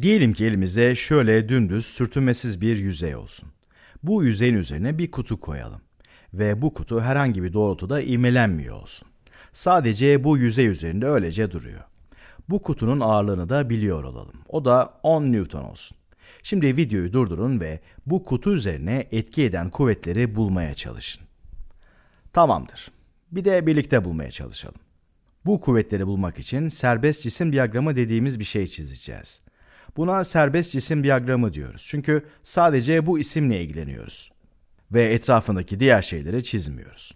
Diyelim ki elimize şöyle dümdüz sürtünmesiz bir yüzey olsun. Bu yüzeyin üzerine bir kutu koyalım ve bu kutu herhangi bir doğrultuda ivmelenmiyor olsun. Sadece bu yüzey üzerinde öylece duruyor. Bu kutunun ağırlığını da biliyor olalım. O da 10 Newton olsun. Şimdi videoyu durdurun ve bu kutu üzerine etki eden kuvvetleri bulmaya çalışın. Tamamdır. Bir de birlikte bulmaya çalışalım. Bu kuvvetleri bulmak için serbest cisim diyagramı dediğimiz bir şey çizeceğiz. Buna serbest cisim diyagramı diyoruz. Çünkü sadece bu isimle ilgileniyoruz ve etrafındaki diğer şeyleri çizmiyoruz.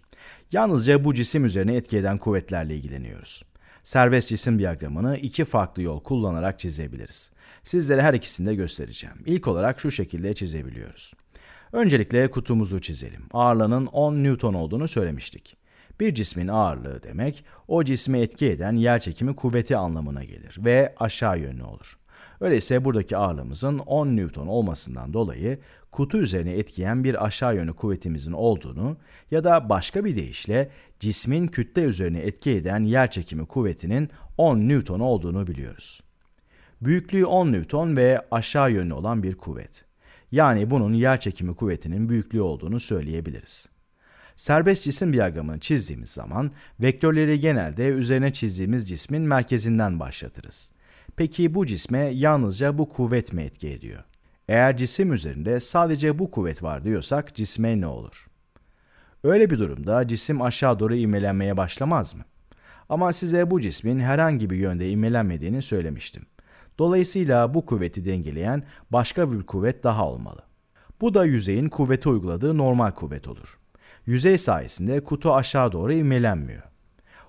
Yalnızca bu cisim üzerine etki eden kuvvetlerle ilgileniyoruz. Serbest cisim diyagramını iki farklı yol kullanarak çizebiliriz. Sizlere her ikisini de göstereceğim. İlk olarak şu şekilde çizebiliyoruz. Öncelikle kutumuzu çizelim. Ağırlığının 10 Newton olduğunu söylemiştik. Bir cismin ağırlığı demek, o cisme etki eden yer çekimi kuvveti anlamına gelir ve aşağı yönlü olur. Öyleyse buradaki ağırlığımızın 10 Newton olmasından dolayı kutu üzerine etkileyen bir aşağı yönlü kuvvetimizin olduğunu ya da başka bir deyişle cismin kütle üzerine etki eden yer çekimi kuvvetinin 10 Newton olduğunu biliyoruz. Büyüklüğü 10 Newton ve aşağı yönlü olan bir kuvvet. Yani bunun yer çekimi kuvvetinin büyüklüğü olduğunu söyleyebiliriz. Serbest cisim diyagramını çizdiğimiz zaman vektörleri genelde üzerine çizdiğimiz cismin merkezinden başlatırız. Peki bu cisme yalnızca bu kuvvet mi etki ediyor? Eğer cisim üzerinde sadece bu kuvvet var diyorsak cisme ne olur? Öyle bir durumda cisim aşağı doğru imelenmeye başlamaz mı? Ama size bu cismin herhangi bir yönde imelenmediğini söylemiştim. Dolayısıyla bu kuvveti dengeleyen başka bir kuvvet daha olmalı. Bu da yüzeyin kuvveti uyguladığı normal kuvvet olur. Yüzey sayesinde kutu aşağı doğru imelenmiyor.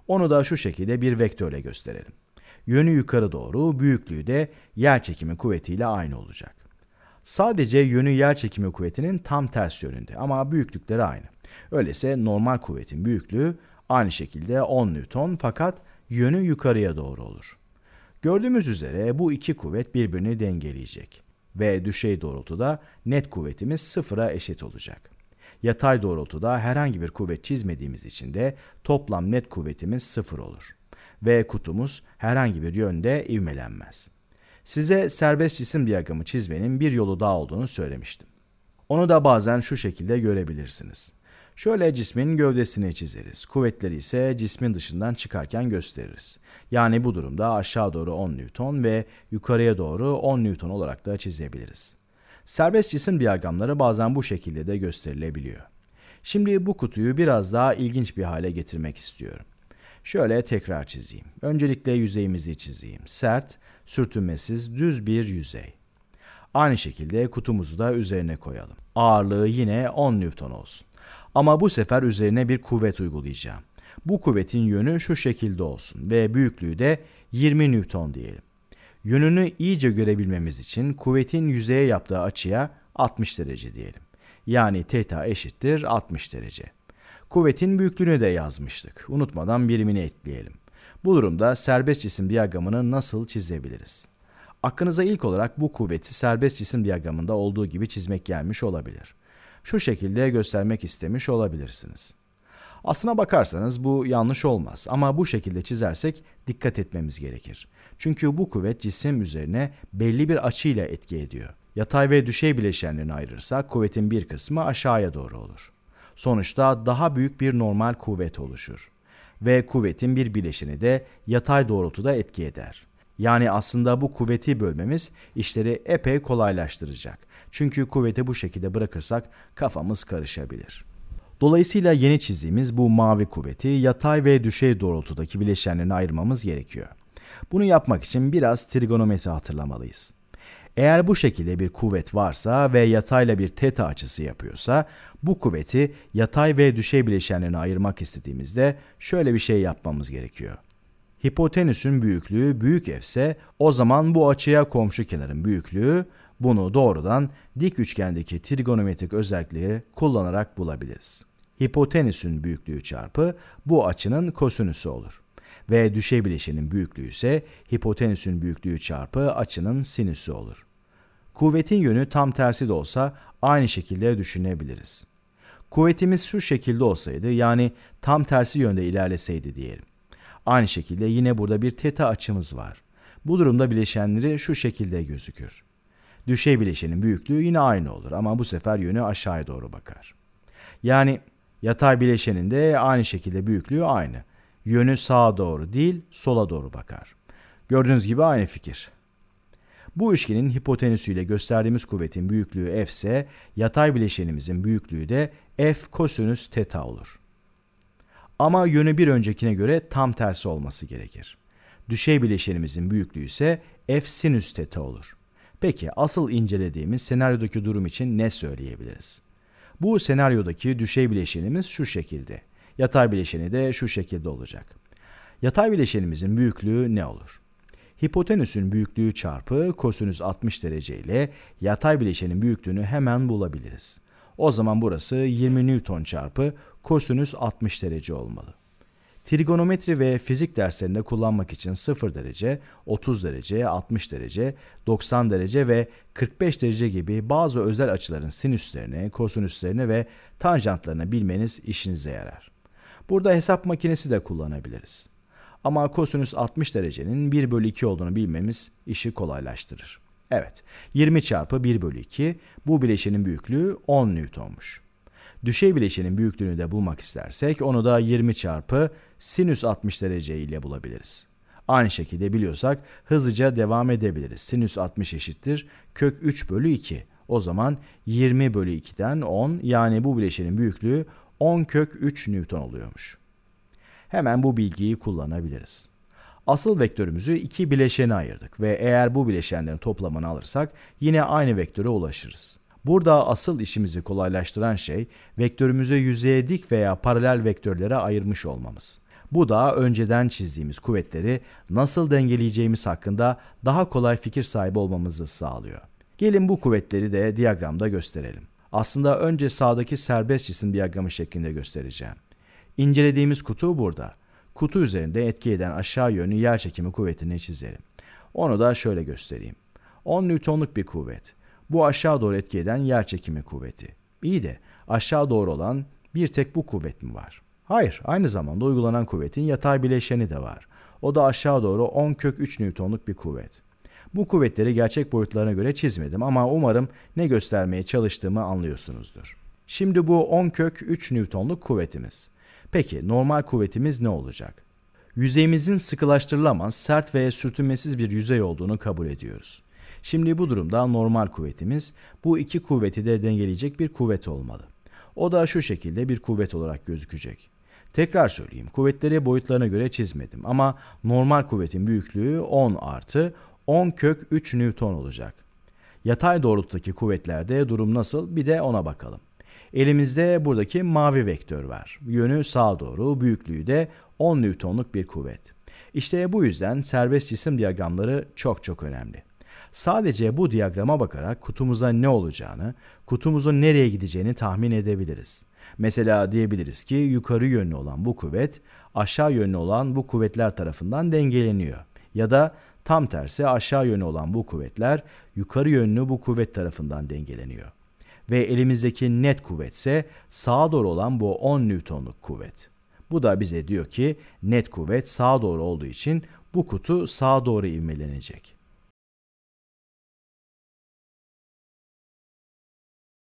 Onu da şu şekilde bir vektörle gösterelim. Yönü yukarı doğru, büyüklüğü de yer çekimi kuvvetiyle aynı olacak. Sadece yönü yer çekimi kuvvetinin tam ters yönünde ama büyüklükleri aynı. Öyleyse normal kuvvetin büyüklüğü aynı şekilde 10 Newton fakat yönü yukarıya doğru olur. Gördüğümüz üzere bu iki kuvvet birbirini dengeleyecek ve düşey doğrultuda net kuvvetimiz sıfıra eşit olacak. Yatay doğrultuda herhangi bir kuvvet çizmediğimiz için de toplam net kuvvetimiz sıfır olur ve kutumuz herhangi bir yönde ivmelenmez. Size serbest cisim diyagramı çizmenin bir yolu daha olduğunu söylemiştim. Onu da bazen şu şekilde görebilirsiniz. Şöyle cismin gövdesini çizeriz. Kuvvetleri ise cismin dışından çıkarken gösteririz. Yani bu durumda aşağı doğru 10 Newton ve yukarıya doğru 10 Newton olarak da çizebiliriz. Serbest cisim diyagramları bazen bu şekilde de gösterilebiliyor. Şimdi bu kutuyu biraz daha ilginç bir hale getirmek istiyorum. Şöyle tekrar çizeyim. Öncelikle yüzeyimizi çizeyim. Sert, sürtünmesiz, düz bir yüzey. Aynı şekilde kutumuzu da üzerine koyalım. Ağırlığı yine 10 Newton olsun. Ama bu sefer üzerine bir kuvvet uygulayacağım. Bu kuvvetin yönü şu şekilde olsun ve büyüklüğü de 20 Newton diyelim. Yönünü iyice görebilmemiz için kuvvetin yüzeye yaptığı açıya 60 derece diyelim. Yani teta eşittir 60 derece. Kuvvetin büyüklüğünü de yazmıştık. Unutmadan birimini ekleyelim. Bu durumda serbest cisim diyagramını nasıl çizebiliriz? Aklınıza ilk olarak bu kuvveti serbest cisim diyagramında olduğu gibi çizmek gelmiş olabilir. Şu şekilde göstermek istemiş olabilirsiniz. Aslına bakarsanız bu yanlış olmaz ama bu şekilde çizersek dikkat etmemiz gerekir. Çünkü bu kuvvet cisim üzerine belli bir açıyla etki ediyor. Yatay ve düşey bileşenlerini ayırırsak kuvvetin bir kısmı aşağıya doğru olur. Sonuçta daha büyük bir normal kuvvet oluşur ve kuvvetin bir bileşeni de yatay doğrultuda etki eder. Yani aslında bu kuvveti bölmemiz işleri epey kolaylaştıracak. Çünkü kuvveti bu şekilde bırakırsak kafamız karışabilir. Dolayısıyla yeni çizdiğimiz bu mavi kuvveti yatay ve düşey doğrultudaki bileşenlerine ayırmamız gerekiyor. Bunu yapmak için biraz trigonometri hatırlamalıyız. Eğer bu şekilde bir kuvvet varsa ve yatayla bir teta açısı yapıyorsa bu kuvveti yatay ve düşey bileşenlerine ayırmak istediğimizde şöyle bir şey yapmamız gerekiyor. Hipotenüsün büyüklüğü büyük f ise o zaman bu açıya komşu kenarın büyüklüğü bunu doğrudan dik üçgendeki trigonometrik özellikleri kullanarak bulabiliriz. Hipotenüsün büyüklüğü çarpı bu açının kosinüsü olur ve düşey bileşenin büyüklüğü ise hipotenüsün büyüklüğü çarpı açının sinüsü olur. Kuvvetin yönü tam tersi de olsa aynı şekilde düşünebiliriz. Kuvvetimiz şu şekilde olsaydı yani tam tersi yönde ilerleseydi diyelim. Aynı şekilde yine burada bir teta açımız var. Bu durumda bileşenleri şu şekilde gözükür. Düşey bileşenin büyüklüğü yine aynı olur ama bu sefer yönü aşağıya doğru bakar. Yani yatay bileşenin de aynı şekilde büyüklüğü aynı yönü sağa doğru değil sola doğru bakar. Gördüğünüz gibi aynı fikir. Bu üçgenin hipotenüsüyle gösterdiğimiz kuvvetin büyüklüğü f ise yatay bileşenimizin büyüklüğü de f kosinüs teta olur. Ama yönü bir öncekine göre tam tersi olması gerekir. Düşey bileşenimizin büyüklüğü ise f sinüs teta olur. Peki asıl incelediğimiz senaryodaki durum için ne söyleyebiliriz? Bu senaryodaki düşey bileşenimiz şu şekilde. Yatay bileşeni de şu şekilde olacak. Yatay bileşenimizin büyüklüğü ne olur? Hipotenüsün büyüklüğü çarpı kosinüs 60 derece ile yatay bileşenin büyüklüğünü hemen bulabiliriz. O zaman burası 20 Newton çarpı kosinüs 60 derece olmalı. Trigonometri ve fizik derslerinde kullanmak için 0 derece, 30 derece, 60 derece, 90 derece ve 45 derece gibi bazı özel açıların sinüslerini, kosinüslerini ve tanjantlarını bilmeniz işinize yarar. Burada hesap makinesi de kullanabiliriz. Ama kosinüs 60 derecenin 1 bölü 2 olduğunu bilmemiz işi kolaylaştırır. Evet 20 çarpı 1 bölü 2 bu bileşenin büyüklüğü 10 Newton'muş. Düşey bileşenin büyüklüğünü de bulmak istersek onu da 20 çarpı sinüs 60 derece ile bulabiliriz. Aynı şekilde biliyorsak hızlıca devam edebiliriz. Sinüs 60 eşittir kök 3 bölü 2. O zaman 20 bölü 2'den 10 yani bu bileşenin büyüklüğü 10 kök 3 Newton oluyormuş. Hemen bu bilgiyi kullanabiliriz. Asıl vektörümüzü iki bileşene ayırdık ve eğer bu bileşenlerin toplamını alırsak yine aynı vektöre ulaşırız. Burada asıl işimizi kolaylaştıran şey vektörümüze yüzeye dik veya paralel vektörlere ayırmış olmamız. Bu da önceden çizdiğimiz kuvvetleri nasıl dengeleyeceğimiz hakkında daha kolay fikir sahibi olmamızı sağlıyor. Gelin bu kuvvetleri de diyagramda gösterelim aslında önce sağdaki serbest cisim diyagramı şeklinde göstereceğim. İncelediğimiz kutu burada. Kutu üzerinde etki eden aşağı yönlü yer çekimi kuvvetini çizelim. Onu da şöyle göstereyim. 10 Newton'luk bir kuvvet. Bu aşağı doğru etki eden yer çekimi kuvveti. İyi de aşağı doğru olan bir tek bu kuvvet mi var? Hayır, aynı zamanda uygulanan kuvvetin yatay bileşeni de var. O da aşağı doğru 10 kök 3 Newton'luk bir kuvvet. Bu kuvvetleri gerçek boyutlarına göre çizmedim ama umarım ne göstermeye çalıştığımı anlıyorsunuzdur. Şimdi bu 10 kök 3 Newton'luk kuvvetimiz. Peki normal kuvvetimiz ne olacak? Yüzeyimizin sıkılaştırılamaz, sert ve sürtünmesiz bir yüzey olduğunu kabul ediyoruz. Şimdi bu durumda normal kuvvetimiz bu iki kuvveti de dengeleyecek bir kuvvet olmalı. O da şu şekilde bir kuvvet olarak gözükecek. Tekrar söyleyeyim kuvvetleri boyutlarına göre çizmedim ama normal kuvvetin büyüklüğü 10 artı 10 kök 3 Newton olacak. Yatay doğrultudaki kuvvetlerde durum nasıl bir de ona bakalım. Elimizde buradaki mavi vektör var. Yönü sağa doğru, büyüklüğü de 10 Newton'luk bir kuvvet. İşte bu yüzden serbest cisim diyagramları çok çok önemli. Sadece bu diyagrama bakarak kutumuza ne olacağını, kutumuzun nereye gideceğini tahmin edebiliriz. Mesela diyebiliriz ki yukarı yönlü olan bu kuvvet aşağı yönlü olan bu kuvvetler tarafından dengeleniyor. Ya da Tam tersi aşağı yönü olan bu kuvvetler yukarı yönlü bu kuvvet tarafından dengeleniyor. Ve elimizdeki net kuvvetse sağa doğru olan bu 10 Newton'luk kuvvet. Bu da bize diyor ki net kuvvet sağa doğru olduğu için bu kutu sağa doğru ivmelenecek.